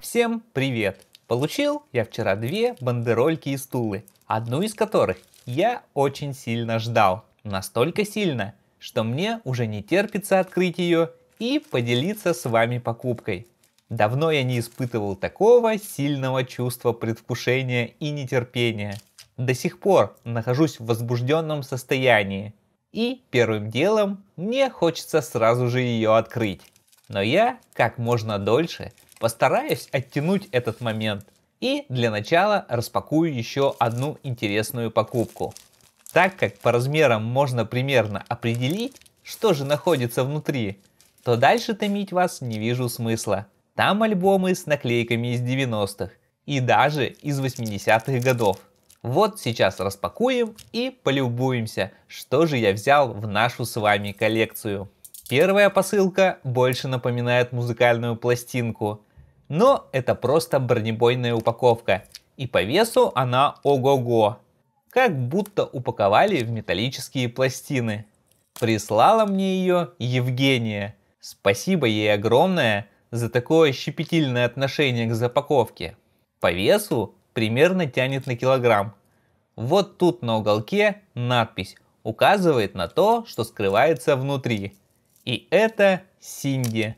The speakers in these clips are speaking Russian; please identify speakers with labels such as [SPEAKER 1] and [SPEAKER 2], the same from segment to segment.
[SPEAKER 1] Всем привет! Получил я вчера две бандерольки и стулы, одну из которых я очень сильно ждал. Настолько сильно, что мне уже не терпится открыть ее и поделиться с вами покупкой. Давно я не испытывал такого сильного чувства предвкушения и нетерпения. До сих пор нахожусь в возбужденном состоянии. И первым делом мне хочется сразу же ее открыть. Но я как можно дольше Постараюсь оттянуть этот момент. И для начала распакую еще одну интересную покупку. Так как по размерам можно примерно определить, что же находится внутри, то дальше томить вас не вижу смысла. Там альбомы с наклейками из 90-х и даже из 80-х годов. Вот сейчас распакуем и полюбуемся, что же я взял в нашу с вами коллекцию. Первая посылка больше напоминает музыкальную пластинку, но это просто бронебойная упаковка. И по весу она ого-го. Как будто упаковали в металлические пластины. Прислала мне ее Евгения. Спасибо ей огромное за такое щепетильное отношение к запаковке. По весу примерно тянет на килограмм. Вот тут на уголке надпись указывает на то, что скрывается внутри. И это Синди.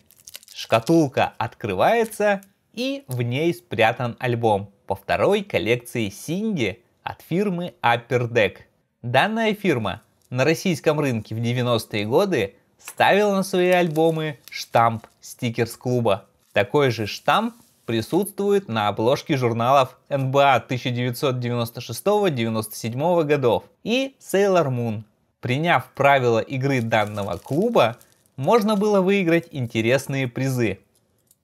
[SPEAKER 1] Шкатулка открывается, и в ней спрятан альбом по второй коллекции Синди от фирмы Upper Deck. Данная фирма на российском рынке в 90-е годы ставила на свои альбомы штамп стикерс клуба. Такой же штамп присутствует на обложке журналов НБА 1996-97 годов и Sailor Moon. Приняв правила игры данного клуба, можно было выиграть интересные призы.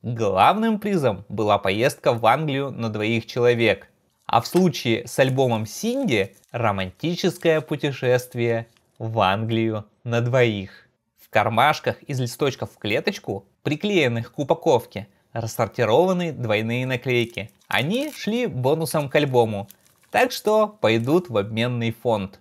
[SPEAKER 1] Главным призом была поездка в Англию на двоих человек, а в случае с альбомом Синди – романтическое путешествие в Англию на двоих. В кармашках из листочков в клеточку, приклеенных к упаковке, рассортированы двойные наклейки. Они шли бонусом к альбому, так что пойдут в обменный фонд.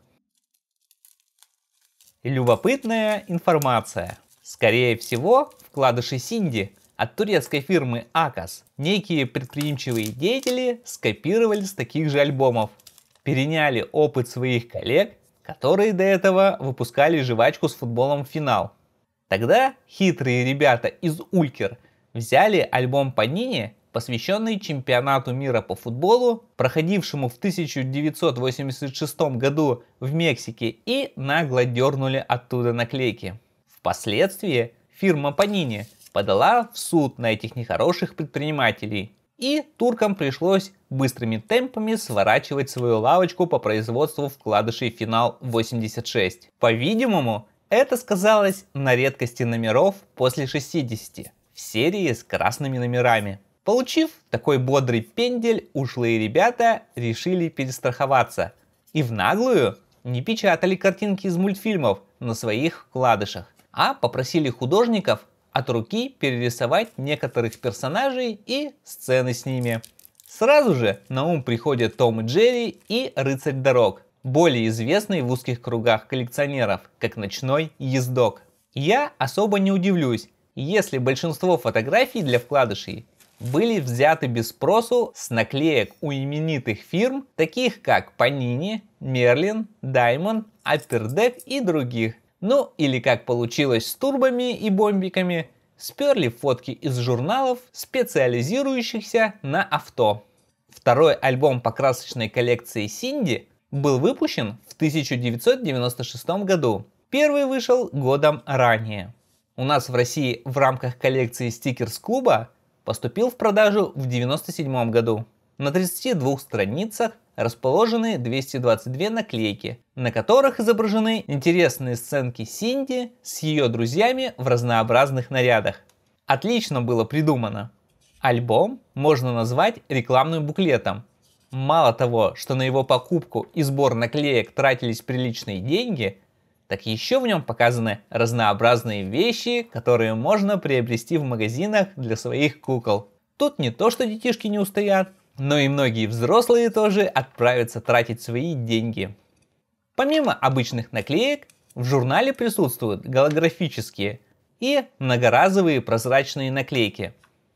[SPEAKER 1] Любопытная информация. Скорее всего, вкладыши Синди от турецкой фирмы Акас некие предприимчивые деятели скопировали с таких же альбомов, переняли опыт своих коллег, которые до этого выпускали жвачку с футболом в финал. Тогда хитрые ребята из Улькер взяли альбом Панини, посвященный чемпионату мира по футболу, проходившему в 1986 году в Мексике, и нагло дернули оттуда наклейки. Впоследствии фирма Панини подала в суд на этих нехороших предпринимателей. И туркам пришлось быстрыми темпами сворачивать свою лавочку по производству вкладышей «Финал 86». По-видимому, это сказалось на редкости номеров после 60 в серии с красными номерами. Получив такой бодрый пендель, ушлые ребята решили перестраховаться и в наглую не печатали картинки из мультфильмов на своих вкладышах а попросили художников от руки перерисовать некоторых персонажей и сцены с ними. Сразу же на ум приходят Том и Джерри и Рыцарь дорог, более известный в узких кругах коллекционеров, как ночной ездок. Я особо не удивлюсь, если большинство фотографий для вкладышей были взяты без спросу с наклеек у именитых фирм, таких как Panini, Merlin, Diamond, Upper Deck и других. Ну или как получилось с турбами и бомбиками, сперли фотки из журналов, специализирующихся на авто. Второй альбом по красочной коллекции Синди был выпущен в 1996 году. Первый вышел годом ранее. У нас в России в рамках коллекции стикерс клуба поступил в продажу в 1997 году на 32 страницах расположены 222 наклейки, на которых изображены интересные сценки Синди с ее друзьями в разнообразных нарядах. Отлично было придумано. Альбом можно назвать рекламным буклетом. Мало того, что на его покупку и сбор наклеек тратились приличные деньги, так еще в нем показаны разнообразные вещи, которые можно приобрести в магазинах для своих кукол. Тут не то, что детишки не устоят, но и многие взрослые тоже отправятся тратить свои деньги. Помимо обычных наклеек, в журнале присутствуют голографические и многоразовые прозрачные наклейки,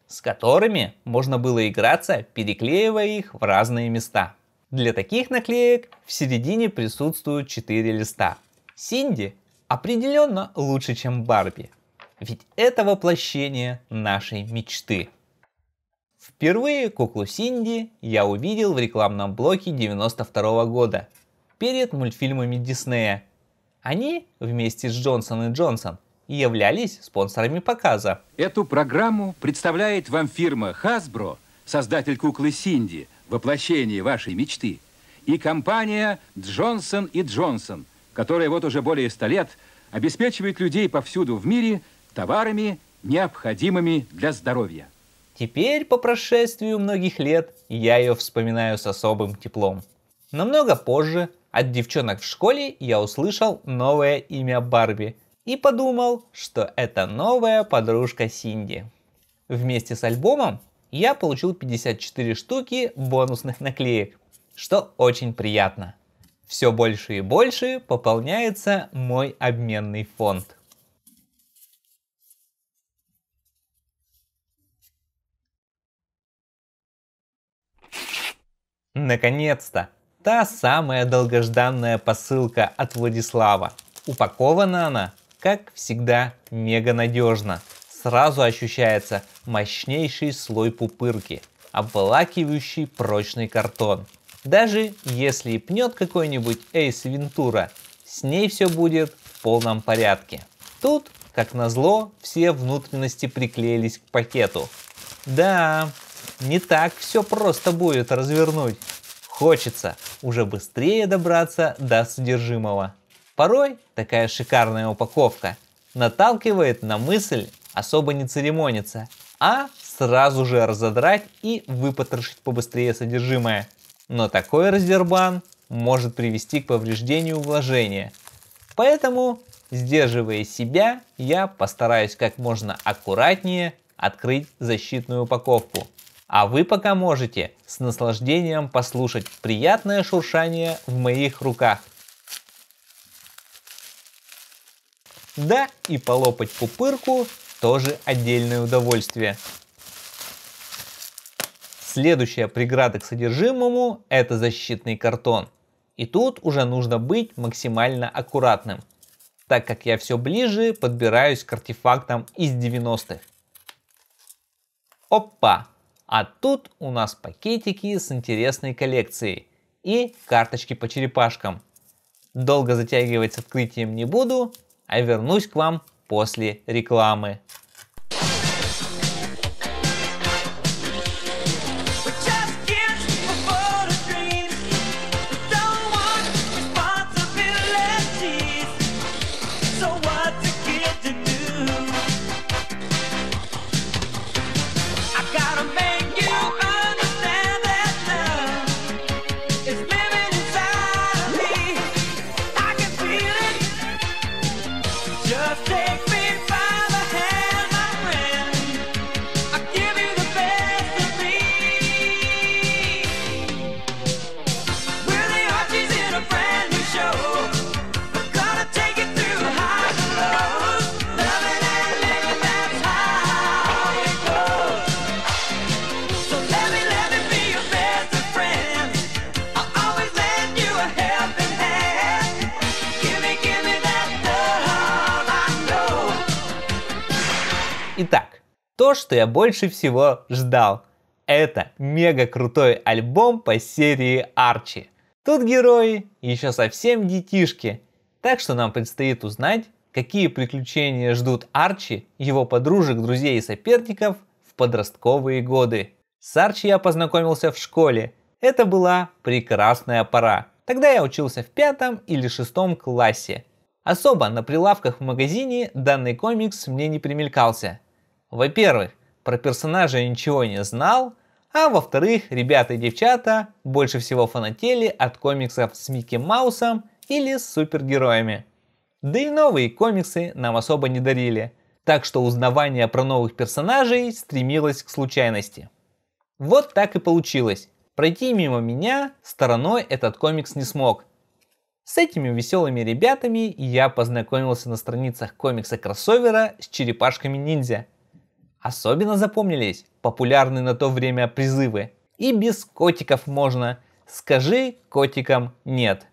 [SPEAKER 1] с которыми можно было играться, переклеивая их в разные места. Для таких наклеек в середине присутствуют 4 листа. Синди определенно лучше, чем Барби, ведь это воплощение нашей мечты – Впервые куклу Синди я увидел в рекламном блоке 92 года, перед мультфильмами Диснея. Они вместе с Джонсон и Джонсон являлись спонсорами показа. Эту программу представляет вам фирма Hasbro, создатель куклы Синди, воплощение вашей мечты, и компания Джонсон и Джонсон, которая вот уже более 100 лет обеспечивает людей повсюду в мире товарами, необходимыми для здоровья. Теперь, по прошествию многих лет, я ее вспоминаю с особым теплом. Намного позже от девчонок в школе я услышал новое имя Барби и подумал, что это новая подружка Синди. Вместе с альбомом я получил 54 штуки бонусных наклеек, что очень приятно. Все больше и больше пополняется мой обменный фонд. Наконец-то! Та самая долгожданная посылка от Владислава. Упакована она, как всегда, мега надежно. Сразу ощущается мощнейший слой пупырки, обволакивающий прочный картон. Даже если и пнет какой-нибудь Эйс Вентура, с ней все будет в полном порядке. Тут, как назло, все внутренности приклеились к пакету. Да, не так все просто будет развернуть. Хочется уже быстрее добраться до содержимого. Порой такая шикарная упаковка наталкивает на мысль особо не церемониться, а сразу же разодрать и выпотрошить побыстрее содержимое. Но такой раздербан может привести к повреждению вложения. Поэтому, сдерживая себя, я постараюсь как можно аккуратнее открыть защитную упаковку. А вы пока можете с наслаждением послушать приятное шуршание в моих руках. Да, и полопать пупырку тоже отдельное удовольствие. Следующая преграда к содержимому – это защитный картон. И тут уже нужно быть максимально аккуратным, так как я все ближе подбираюсь к артефактам из 90-х. Опа! А тут у нас пакетики с интересной коллекцией и карточки по черепашкам. Долго затягивать с открытием не буду, а вернусь к вам после рекламы. Итак, то, что я больше всего ждал, это мега крутой альбом по серии Арчи. Тут герои еще совсем детишки, так что нам предстоит узнать, какие приключения ждут Арчи, его подружек, друзей и соперников в подростковые годы. С Арчи я познакомился в школе. Это была прекрасная пора. Тогда я учился в пятом или шестом классе. Особо на прилавках в магазине данный комикс мне не примелькался. Во-первых, про персонажа ничего не знал, а во-вторых, ребята и девчата больше всего фанатели от комиксов с Микки Маусом или с супергероями. Да и новые комиксы нам особо не дарили, так что узнавание про новых персонажей стремилось к случайности. Вот так и получилось. Пройти мимо меня стороной этот комикс не смог. С этими веселыми ребятами я познакомился на страницах комикса кроссовера с черепашками ниндзя – Особенно запомнились популярные на то время призывы. И без котиков можно. Скажи котикам нет.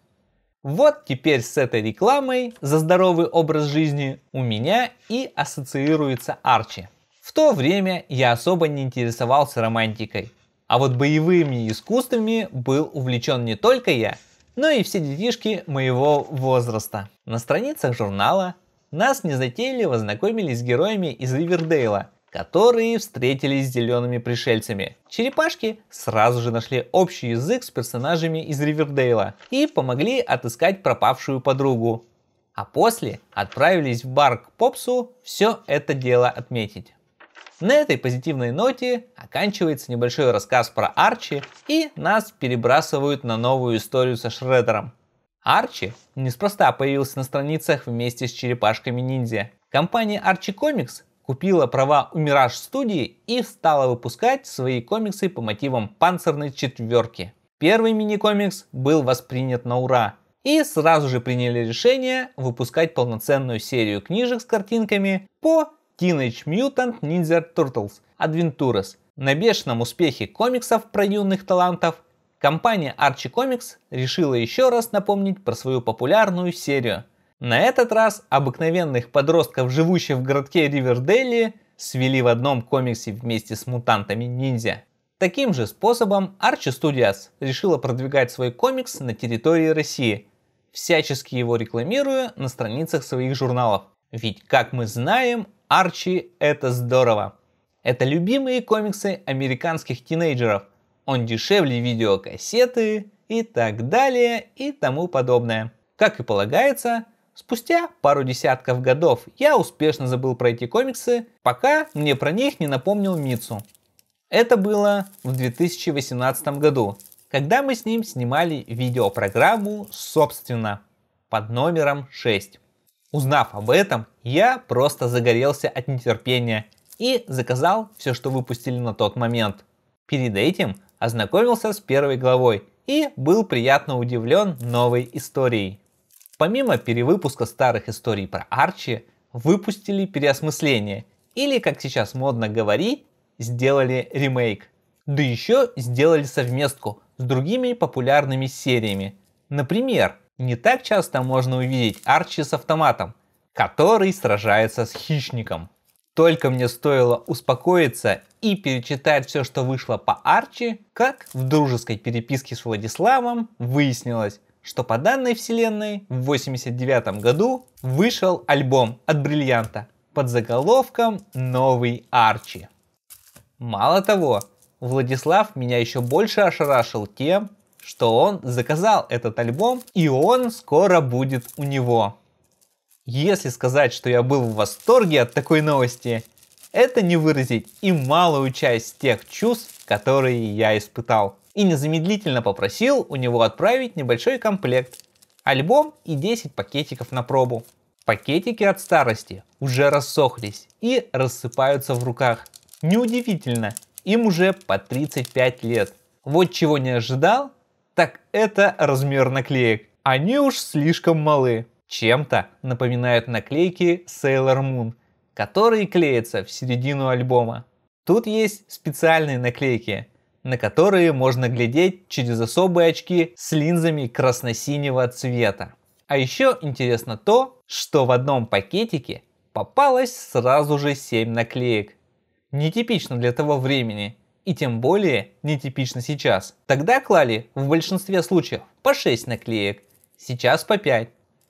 [SPEAKER 1] Вот теперь с этой рекламой за здоровый образ жизни у меня и ассоциируется Арчи. В то время я особо не интересовался романтикой. А вот боевыми искусствами был увлечен не только я, но и все детишки моего возраста. На страницах журнала нас незатейливо знакомили с героями из Ривердейла – которые встретились с зелеными пришельцами. Черепашки сразу же нашли общий язык с персонажами из Ривердейла и помогли отыскать пропавшую подругу. А после отправились в бар к Попсу все это дело отметить. На этой позитивной ноте оканчивается небольшой рассказ про Арчи, и нас перебрасывают на новую историю со Шредером. Арчи неспроста появился на страницах вместе с черепашками-ниндзя. Компания Арчи Комикс купила права у Мираж студии и стала выпускать свои комиксы по мотивам панцирной четверки. Первый мини-комикс был воспринят на ура. И сразу же приняли решение выпускать полноценную серию книжек с картинками по Teenage Mutant Ninja Turtles Adventures. На бешеном успехе комиксов про юных талантов компания Archie Comics решила еще раз напомнить про свою популярную серию – на этот раз обыкновенных подростков, живущих в городке Ривердейли, свели в одном комиксе вместе с мутантами-ниндзя. Таким же способом Archie Studios решила продвигать свой комикс на территории России, всячески его рекламируя на страницах своих журналов. Ведь, как мы знаем, Арчи — это здорово. Это любимые комиксы американских тинейджеров. Он дешевле видеокассеты и так далее и тому подобное. Как и полагается, Спустя пару десятков годов я успешно забыл про эти комиксы, пока мне про них не напомнил Мицу. Это было в 2018 году, когда мы с ним снимали видеопрограмму собственно под номером 6. Узнав об этом, я просто загорелся от нетерпения и заказал все, что выпустили на тот момент. Перед этим ознакомился с первой главой и был приятно удивлен новой историей. Помимо перевыпуска старых историй про Арчи, выпустили переосмысление, или, как сейчас модно говорить, сделали ремейк. Да еще сделали совместку с другими популярными сериями. Например, не так часто можно увидеть Арчи с автоматом, который сражается с хищником. Только мне стоило успокоиться и перечитать все, что вышло по Арчи, как в дружеской переписке с Владиславом выяснилось, что по данной вселенной в 89 году вышел альбом от Бриллианта под заголовком «Новый Арчи». Мало того, Владислав меня еще больше ошарашил тем, что он заказал этот альбом и он скоро будет у него. Если сказать, что я был в восторге от такой новости, это не выразить и малую часть тех чувств, которые я испытал и незамедлительно попросил у него отправить небольшой комплект, альбом и 10 пакетиков на пробу. Пакетики от старости уже рассохлись и рассыпаются в руках. Неудивительно, им уже по 35 лет. Вот чего не ожидал, так это размер наклеек. Они уж слишком малы. Чем-то напоминают наклейки Sailor Moon, которые клеятся в середину альбома. Тут есть специальные наклейки, на которые можно глядеть через особые очки с линзами красно-синего цвета. А еще интересно то, что в одном пакетике попалось сразу же 7 наклеек. Нетипично для того времени, и тем более нетипично сейчас. Тогда клали в большинстве случаев по 6 наклеек, сейчас по 5.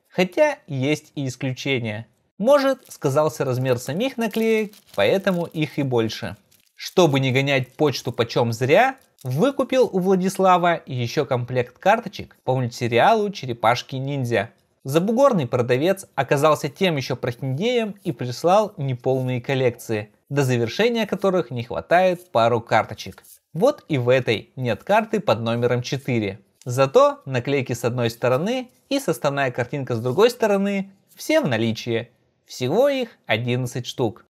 [SPEAKER 1] Хотя есть и исключения. Может, сказался размер самих наклеек, поэтому их и больше. Чтобы не гонять почту почем зря, выкупил у Владислава еще комплект карточек по мультсериалу «Черепашки-ниндзя». Забугорный продавец оказался тем еще прохиндеем и прислал неполные коллекции, до завершения которых не хватает пару карточек. Вот и в этой нет карты под номером 4. Зато наклейки с одной стороны и составная картинка с другой стороны все в наличии. Всего их 11 штук.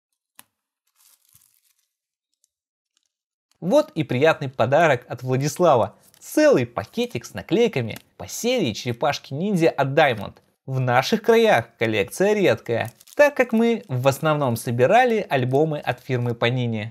[SPEAKER 1] Вот и приятный подарок от Владислава. Целый пакетик с наклейками по серии «Черепашки-ниндзя от Diamond». В наших краях коллекция редкая, так как мы в основном собирали альбомы от фирмы Panini.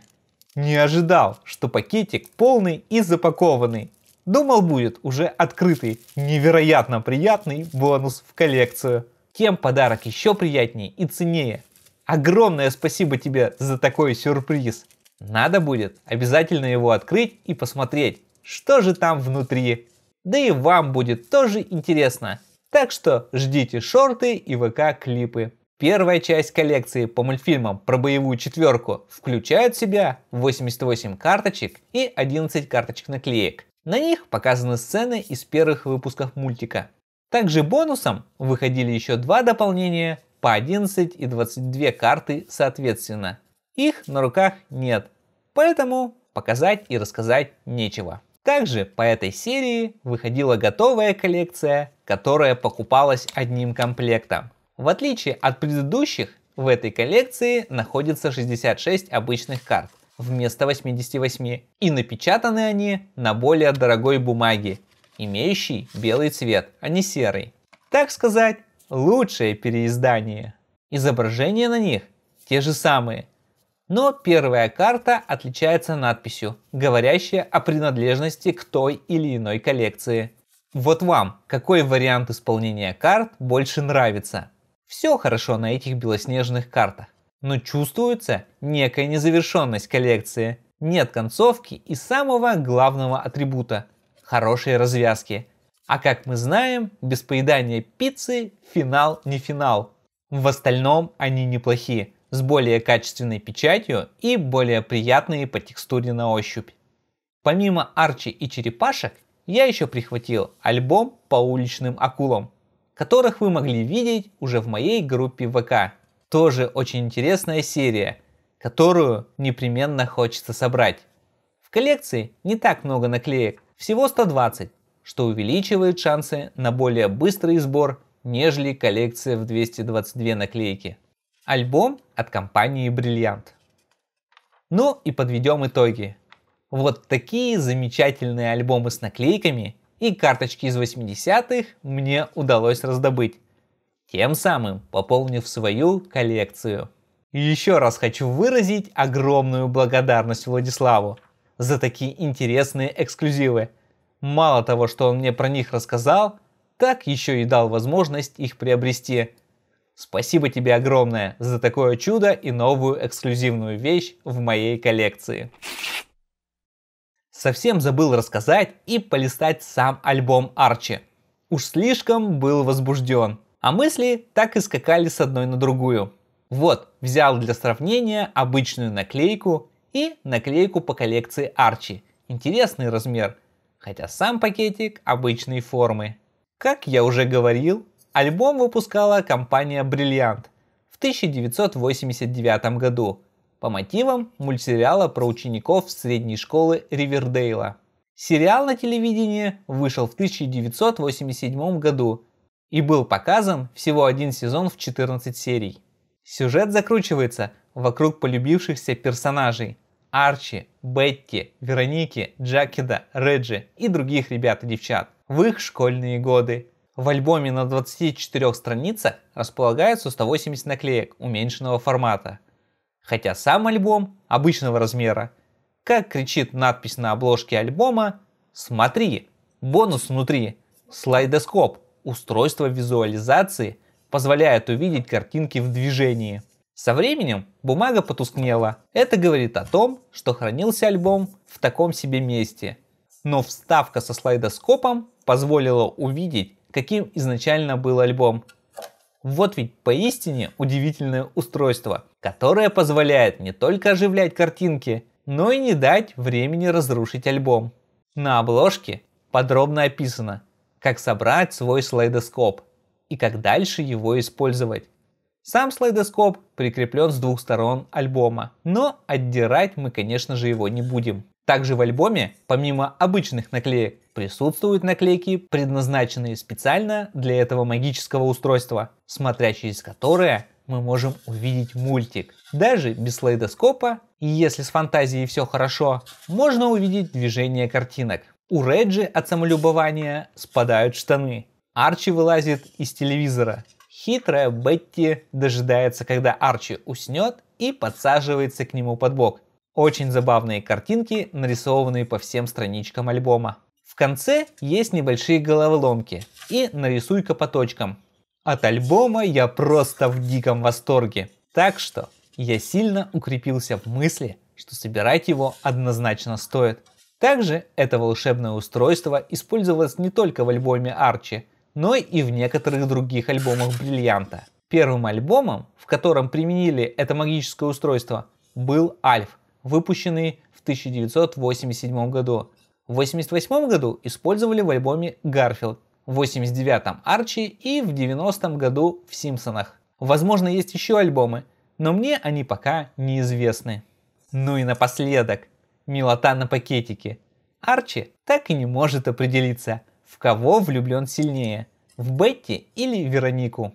[SPEAKER 1] Не ожидал, что пакетик полный и запакованный. Думал, будет уже открытый, невероятно приятный бонус в коллекцию. Тем подарок еще приятнее и ценнее. Огромное спасибо тебе за такой сюрприз. Надо будет обязательно его открыть и посмотреть, что же там внутри. Да и вам будет тоже интересно. Так что ждите шорты и ВК-клипы. Первая часть коллекции по мультфильмам про боевую четверку включает в себя 88 карточек и 11 карточек наклеек. На них показаны сцены из первых выпусков мультика. Также бонусом выходили еще два дополнения по 11 и 22 карты соответственно. Их на руках нет, поэтому показать и рассказать нечего. Также по этой серии выходила готовая коллекция, которая покупалась одним комплектом. В отличие от предыдущих, в этой коллекции находится 66 обычных карт вместо 88, и напечатаны они на более дорогой бумаге, имеющей белый цвет, а не серый. Так сказать, лучшее переиздание. Изображения на них те же самые, но первая карта отличается надписью, говорящая о принадлежности к той или иной коллекции. Вот вам, какой вариант исполнения карт больше нравится? Все хорошо на этих белоснежных картах, но чувствуется некая незавершенность коллекции. Нет концовки и самого главного атрибута – хорошей развязки. А как мы знаем, без поедания пиццы финал не финал. В остальном они неплохие – с более качественной печатью и более приятные по текстуре на ощупь. Помимо Арчи и черепашек, я еще прихватил альбом по уличным акулам, которых вы могли видеть уже в моей группе ВК. Тоже очень интересная серия, которую непременно хочется собрать. В коллекции не так много наклеек, всего 120, что увеличивает шансы на более быстрый сбор, нежели коллекция в 222 наклейки. Альбом от компании Бриллиант. Ну и подведем итоги. Вот такие замечательные альбомы с наклейками и карточки из 80-х мне удалось раздобыть, тем самым пополнив свою коллекцию. И еще раз хочу выразить огромную благодарность Владиславу за такие интересные эксклюзивы. Мало того, что он мне про них рассказал, так еще и дал возможность их приобрести – Спасибо тебе огромное за такое чудо и новую эксклюзивную вещь в моей коллекции. Совсем забыл рассказать и полистать сам альбом Арчи. Уж слишком был возбужден, а мысли так и скакали с одной на другую. Вот, взял для сравнения обычную наклейку и наклейку по коллекции Арчи. Интересный размер, хотя сам пакетик обычной формы. Как я уже говорил, Альбом выпускала компания «Бриллиант» в 1989 году по мотивам мультсериала про учеников средней школы Ривердейла. Сериал на телевидении вышел в 1987 году и был показан всего один сезон в 14 серий. Сюжет закручивается вокруг полюбившихся персонажей Арчи, Бетти, Вероники, Джакеда, Реджи и других ребят и девчат в их школьные годы. В альбоме на 24 страницах располагается 180 наклеек уменьшенного формата. Хотя сам альбом обычного размера. Как кричит надпись на обложке альбома «Смотри! Бонус внутри! Слайдоскоп! Устройство визуализации позволяет увидеть картинки в движении». Со временем бумага потускнела. Это говорит о том, что хранился альбом в таком себе месте. Но вставка со слайдоскопом позволила увидеть каким изначально был альбом. Вот ведь поистине удивительное устройство, которое позволяет не только оживлять картинки, но и не дать времени разрушить альбом. На обложке подробно описано, как собрать свой слайдоскоп и как дальше его использовать. Сам слайдоскоп прикреплен с двух сторон альбома, но отдирать мы, конечно же, его не будем. Также в альбоме, помимо обычных наклеек, присутствуют наклейки, предназначенные специально для этого магического устройства, смотря через которое мы можем увидеть мультик. Даже без слайдоскопа, и если с фантазией все хорошо, можно увидеть движение картинок. У Реджи от самолюбования спадают штаны. Арчи вылазит из телевизора. Хитрая Бетти дожидается, когда Арчи уснет и подсаживается к нему под бок. Очень забавные картинки, нарисованные по всем страничкам альбома. В конце есть небольшие головоломки и нарисуйка по точкам. От альбома я просто в диком восторге. Так что я сильно укрепился в мысли, что собирать его однозначно стоит. Также это волшебное устройство использовалось не только в альбоме Арчи, но и в некоторых других альбомах Бриллианта. Первым альбомом, в котором применили это магическое устройство, был Альф, выпущенный в 1987 году. В 1988 году использовали в альбоме «Гарфилд», в 89 м «Арчи» и в 90-м году в «Симпсонах». Возможно, есть еще альбомы, но мне они пока неизвестны. Ну и напоследок, милота на пакетике. Арчи так и не может определиться, в кого влюблен сильнее, в Бетти или Веронику.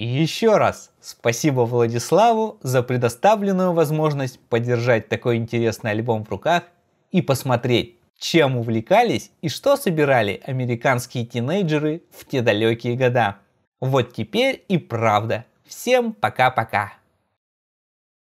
[SPEAKER 1] И еще раз спасибо Владиславу за предоставленную возможность подержать такой интересный альбом в руках и посмотреть, чем увлекались и что собирали американские тинейджеры в те далекие года. Вот теперь и правда. Всем пока-пока.